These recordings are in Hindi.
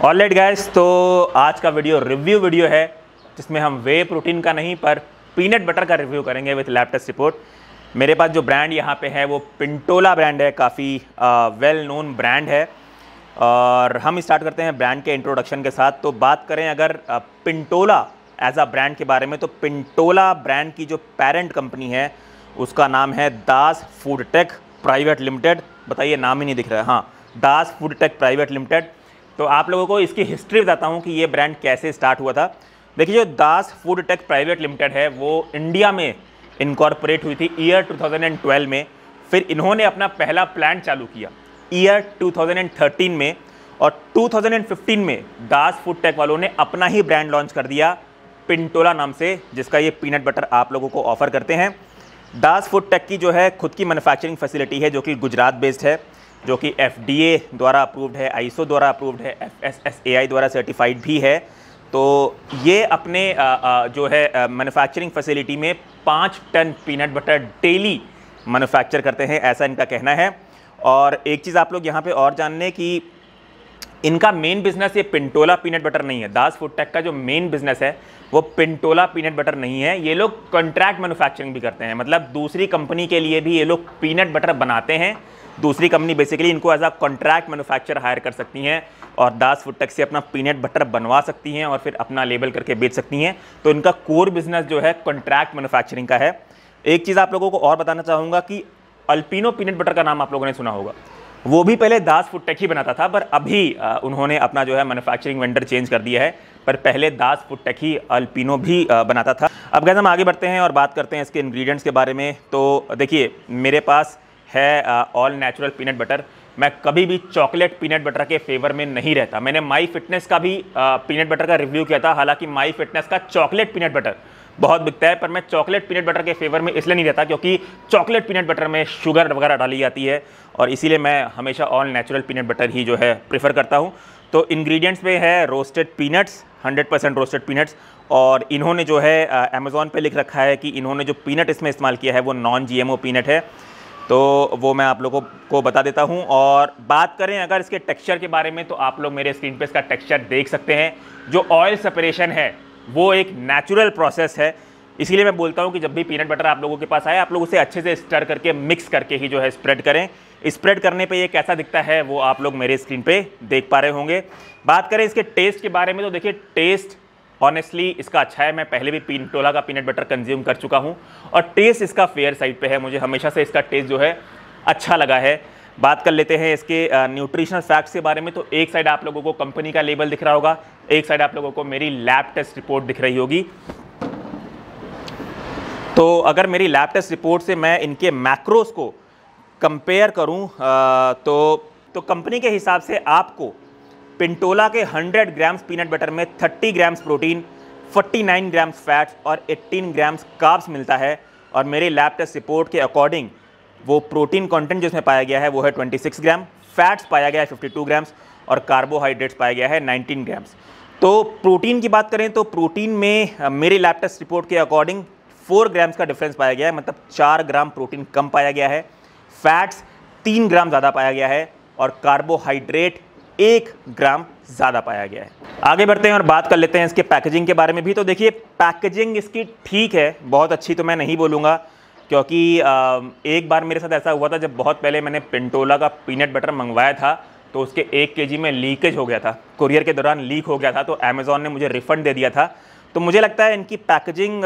ऑल ऑलरेड गैस तो आज का वीडियो रिव्यू वीडियो है जिसमें हम वे प्रोटीन का नहीं पर पीनट बटर का रिव्यू करेंगे विथ लैपटॉप रिपोर्ट मेरे पास जो ब्रांड यहाँ पे है वो पिंटोला ब्रांड है काफ़ी वेल नोन ब्रांड है और हम स्टार्ट करते हैं ब्रांड के इंट्रोडक्शन के साथ तो बात करें अगर पिंटोला एज अ ब्रांड के बारे में तो पिंटोला ब्रांड की जो पेरेंट कंपनी है उसका नाम है Das food tech private limited बताइए नाम ही नहीं दिख रहा है हाँ Das food tech private limited तो आप लोगों को इसकी हिस्ट्री बताता हूँ कि ये ब्रांड कैसे स्टार्ट हुआ था देखिए जो Das food tech private limited है वो इंडिया में इनकॉर्पोरेट हुई थी ईयर 2012 में फिर इन्होंने अपना पहला प्लांट चालू किया ईयर 2013 में और 2015 में दास फूड टेक वालों ने अपना ही ब्रांड लॉन्च कर दिया पिंटोला नाम से जिसका ये पीनट बटर आप लोगों को ऑफ़र करते हैं दास फूड टेक की जो है खुद की मैनुफैक्चरिंग फैसिलिटी है जो कि गुजरात बेस्ड है जो कि एफ द्वारा अप्रूव्ड है आईएसओ द्वारा अप्रूव्ड है एफ द्वारा सर्टिफाइड भी है तो ये अपने आ, आ, जो है मैन्युफैक्चरिंग फैसिलिटी में पाँच ton peanut butter daily manufacture करते हैं ऐसा इनका कहना है और एक चीज़ आप लोग यहाँ पे और जानने की इनका मेन बिजनेस ये पिंटोला पीनट बटर नहीं है दास फूड टेक का जो मेन बिजनेस है वो पिंटोला पीनट बटर नहीं है ये लोग कॉन्ट्रैक्ट मैन्युफैक्चरिंग भी करते हैं मतलब दूसरी कंपनी के लिए भी ये लोग पीनट बटर बनाते हैं दूसरी कंपनी बेसिकली इनको as a contract manufacture hire कर सकती हैं और दास फूड टेक से अपना पीनट बटर बनवा सकती हैं और फिर अपना लेबल करके बेच सकती हैं तो इनका कोर बिजनेस जो है कॉन्ट्रैक्ट मैनुफैक्चरिंग का है एक चीज़ आप लोगों को और बताना चाहूँगा कि अल्पिनो पीनट बटर का नाम आप लोगों ने सुना होगा वो भी पहले दास फूड टेक ही बनाता था पर अभी उन्होंने अपना जो है मैन्युफैक्चरिंग वेंडर चेंज कर दिया है पर पहले दास फूड टेक ही अल्पिनो भी बनाता था अब गैस हम आगे बढ़ते हैं और बात करते हैं इसके इन्ग्रीडियंट्स के बारे में तो देखिए मेरे पास है ऑल नेचुरल पीनट बटर मैं कभी भी चॉकलेट पीनट बटर के फेवर में नहीं रहता मैंने माई फिटनेस का भी पीनट बटर का रिव्यू किया था हालांकि माई फिटनेस का चॉकलेट पीनट बटर बहुत बिकता है पर मैं चॉकलेट पीनट बटर के फेवर में इसलिए नहीं रहता क्योंकि चॉकलेट पीनट बटर में शुगर वगैरह डाली जाती है और इसीलिए मैं हमेशा ऑल नेचुरल पीनट बटर ही जो है प्रेफर करता हूँ तो इंग्रेडिएंट्स में है रोस्टेड पीनट्स 100% रोस्टेड पीनट्स और इन्होंने जो है अमेज़ोन पे लिख रखा है कि इन्होंने जो पीनट इसमें इस्तेमाल किया है वो नॉन जी एम पीनट है तो वो मैं आप लोगों को बता देता हूँ और बात करें अगर इसके टेक्सचर के बारे में तो आप लोग मेरे स्क्रीन पे इसका टेक्सचर देख सकते हैं जो ऑयल सेपरेशन है वो एक नेचुरल प्रोसेस है इसीलिए मैं बोलता हूँ कि जब भी पीनट बटर आप लोगों के पास आए आप लोग उसे अच्छे से स्टर करके मिक्स करके ही जो है स्प्रेड करें स्प्रेड करने पे ये कैसा दिखता है वो आप लोग मेरे स्क्रीन पे देख पा रहे होंगे बात करें इसके टेस्ट के बारे में तो देखिए टेस्ट ऑनेस्टली इसका अच्छा है मैं पहले भी पीन टोला का पीनट बटर कंज्यूम कर चुका हूँ और टेस्ट इसका फेयर साइड पे है मुझे हमेशा से इसका टेस्ट जो है अच्छा लगा है बात कर लेते हैं इसके न्यूट्रिशनल फैक्ट्स के बारे में तो एक साइड आप लोगों को कंपनी का लेबल दिख रहा होगा एक साइड आप लोगों को मेरी लैब टेस्ट रिपोर्ट दिख रही होगी तो अगर मेरी लैब टेस्ट रिपोर्ट से मैं इनके मैक्रोस को कंपेयर करूं तो तो कंपनी के हिसाब से आपको पिंटोला के 100 ग्राम्स पीनट बटर में 30 ग्राम्स प्रोटीन 49 ग्राम्स फैट्स और 18 ग्राम्स काब्स मिलता है और मेरे लैब टेस्ट रिपोर्ट के अकॉर्डिंग वो प्रोटीन कंटेंट जिसमें पाया गया है वो है 26 ग्राम फैट्स पाया गया है 52 ग्राम्स और कार्बोहाइड्रेट्स पाया गया है 19 ग्राम्स तो प्रोटीन की बात करें तो प्रोटीन में मेरे लैब टेस्ट रिपोर्ट के अकॉर्डिंग 4 ग्राम्स का डिफरेंस पाया गया है मतलब 4 ग्राम प्रोटीन कम पाया गया है फैट्स तीन ग्राम ज़्यादा पाया गया है और कार्बोहाइड्रेट एक ग्राम ज़्यादा पाया गया है आगे बढ़ते हैं और बात कर लेते हैं इसके पैकेजिंग के बारे में भी तो देखिए पैकेजिंग इसकी ठीक है बहुत अच्छी तो मैं नहीं बोलूँगा क्योंकि एक बार मेरे साथ ऐसा हुआ था जब बहुत पहले मैंने पिंटोला का पीनट बटर मंगवाया था तो उसके एक के में लीकेज हो गया था कुरियर के दौरान लीक हो गया था तो अमेज़ॉन ने मुझे रिफ़ंड दे दिया था तो मुझे लगता है इनकी पैकेजिंग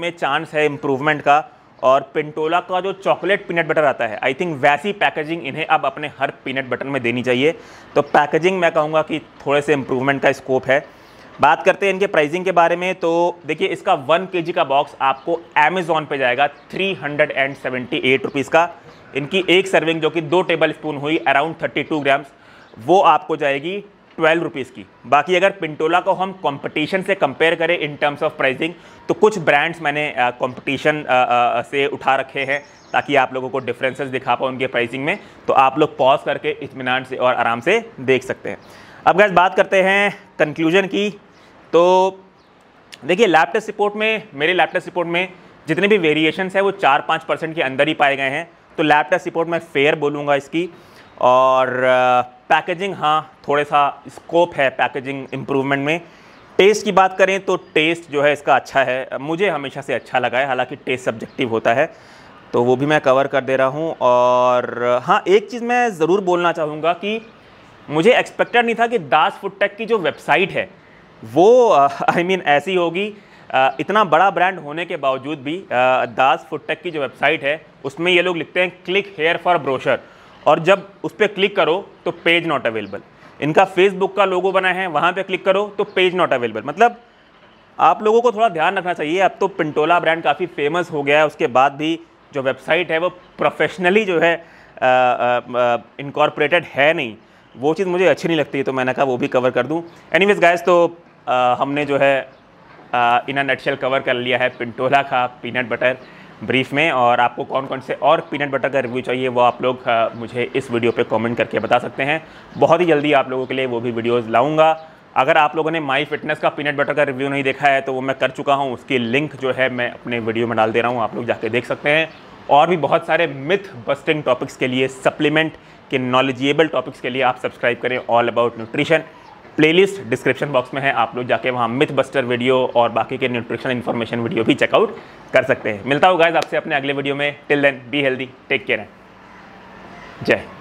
में चांस है इम्प्रूवमेंट का और पिंटोला का जो चॉकलेट पीनट बटर आता है आई थिंक वैसी पैकेजिंग इन्हें अब अपने हर पीनट बटर में देनी चाहिए तो पैकेजिंग मैं कहूँगा कि थोड़े से इम्प्रूवमेंट का स्कोप है बात करते हैं इनके प्राइसिंग के बारे में तो देखिए इसका वन के का बॉक्स आपको अमेज़ोन पे जाएगा three hundred and seventy eight rupees का इनकी एक सर्विंग जो कि दो टेबल स्पून हुई अराउंड थर्टी टू ग्राम्स वो आपको जाएगी ट्वेल्व रुपीज़ की बाकी अगर पिंटोला को हम कंपटीशन से कंपेयर करें इन टर्म्स ऑफ प्राइसिंग तो कुछ ब्रांड्स मैंने कंपटीशन से उठा रखे हैं ताकि आप लोगों को डिफरेंसेस दिखा पाओ उनके प्राइसिंग में तो आप लोग पॉज करके इतमान से और आराम से देख सकते हैं अब गैस बात करते हैं कंक्लूजन की तो देखिए लैपटॉप सपोर्ट रिपोर्ट में मेरे लैपटॉप सपोर्ट रिपोर्ट में जितने भी वेरिएशन है वो चार पाँच परसेंट के अंदर ही पाए गए हैं तो लैपटॉप सपोर्ट रिपोर्ट मैं फेयर बोलूँगा इसकी और पैकेजिंग हाँ थोड़े सा स्कोप है पैकेजिंग इम्प्रूवमेंट में टेस्ट की बात करें तो टेस्ट जो है इसका अच्छा है मुझे हमेशा से अच्छा लगा है हालांकि टेस्ट सब्जेक्टिव होता है तो वो भी मैं कवर कर दे रहा हूँ और हाँ एक चीज़ मैं ज़रूर बोलना चाहूँगा कि मुझे एक्सपेक्टेड नहीं था कि दास फुट टेक की जो वेबसाइट है वो आई I मीन mean, ऐसी होगी इतना बड़ा ब्रांड होने के बावजूद भी दास फुट टेक की जो वेबसाइट है उसमें ये लोग लिखते हैं क्लिक हेयर फॉर ब्रोशर और जब उस पर क्लिक करो तो पेज नॉट अवेलेबल इनका फेसबुक का लोगो बना है वहाँ पे क्लिक करो तो पेज नॉट अवेलेबल मतलब आप लोगों को थोड़ा ध्यान रखना चाहिए अब तो पिंटोला ब्रांड काफ़ी फेमस हो गया है उसके बाद भी जो वेबसाइट है वो प्रोफेशनली जो है इनकॉर्पोरेटेड है नहीं वो चीज़ मुझे अच्छी नहीं लगती तो मैंने कहा वो भी कवर कर दूँ एनीवेज गाइस तो आ, हमने जो है इन नटशल कवर कर लिया है पिंटोला का पीनट बटर ब्रीफ में और आपको कौन कौन से और पीनट बटर का रिव्यू चाहिए वो आप लोग मुझे इस वीडियो पे कमेंट करके बता सकते हैं बहुत ही जल्दी आप लोगों के लिए वो भी वीडियोस लाऊंगा अगर आप लोगों ने माई फिटनेस का पीनट बटर का रिव्यू नहीं देखा है तो वो मैं कर चुका हूँ उसकी लिंक जो है मैं अपने वीडियो में डाल दे रहा हूँ आप लोग जाके देख सकते हैं और भी बहुत सारे मिथ बस्टिंग टॉपिक्स के लिए सप्लीमेंट के नॉलेजिएबल टॉपिक्स के लिए आप सब्सक्राइब करें all about nutrition playlist description box में है आप लोग जाके वहाँ मिथ बस्टर वीडियो और बाकी के न्यूट्रिशन इन्फॉर्मेशन वीडियो भी चेकआउट कर सकते हैं मिलता होगा आपसे अपने अगले वीडियो में till then be healthy take care जय